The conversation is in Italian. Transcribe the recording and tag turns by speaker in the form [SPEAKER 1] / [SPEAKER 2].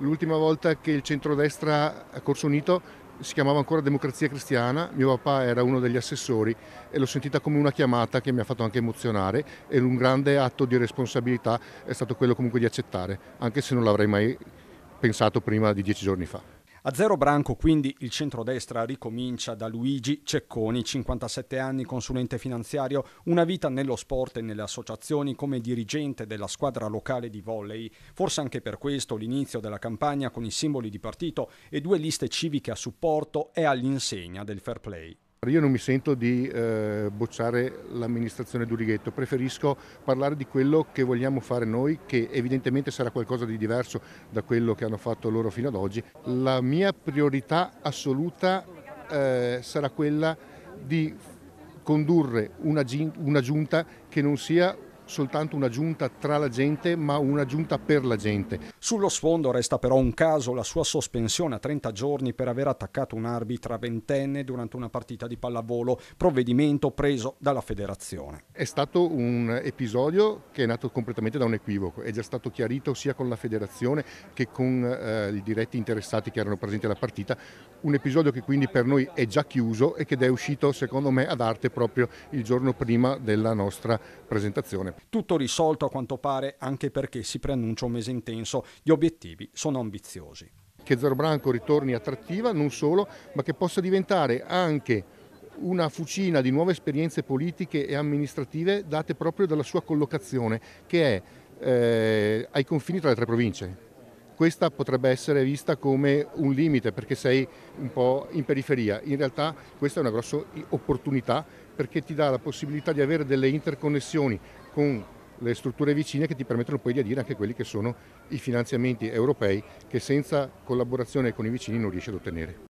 [SPEAKER 1] L'ultima volta che il centrodestra a Corso Unito si chiamava ancora Democrazia Cristiana, mio papà era uno degli assessori e l'ho sentita come una chiamata che mi ha fatto anche emozionare e un grande atto di responsabilità è stato quello comunque di accettare, anche se non l'avrei mai pensato prima di dieci giorni fa.
[SPEAKER 2] A zero branco quindi il centrodestra ricomincia da Luigi Cecconi, 57 anni, consulente finanziario, una vita nello sport e nelle associazioni come dirigente della squadra locale di volley. Forse anche per questo l'inizio della campagna con i simboli di partito e due liste civiche a supporto è all'insegna del fair play.
[SPEAKER 1] Io non mi sento di eh, bocciare l'amministrazione d'Urighetto, preferisco parlare di quello che vogliamo fare noi, che evidentemente sarà qualcosa di diverso da quello che hanno fatto loro fino ad oggi. La mia priorità assoluta eh, sarà quella di condurre una, una giunta che non sia soltanto una giunta tra la gente, ma una giunta per la gente.
[SPEAKER 2] Sullo sfondo resta però un caso, la sua sospensione a 30 giorni per aver attaccato un un'arbitra ventenne durante una partita di pallavolo, provvedimento preso dalla federazione.
[SPEAKER 1] È stato un episodio che è nato completamente da un equivoco, è già stato chiarito sia con la federazione che con eh, i diretti interessati che erano presenti alla partita, un episodio che quindi per noi è già chiuso e che è uscito secondo me ad arte proprio il giorno prima della nostra presentazione. Tutto risolto a quanto pare anche perché si preannuncia un mese intenso, gli obiettivi sono ambiziosi. Che Zero Branco ritorni attrattiva non solo, ma che possa diventare anche una fucina di nuove esperienze politiche e amministrative date proprio dalla sua collocazione che è eh, ai confini tra le tre province questa potrebbe essere vista come un limite perché sei un po' in periferia. In realtà questa è una grossa opportunità perché ti dà la possibilità di avere delle interconnessioni con le strutture vicine che ti permettono poi di adire anche quelli che sono i finanziamenti europei che senza collaborazione con i vicini non riesci ad ottenere.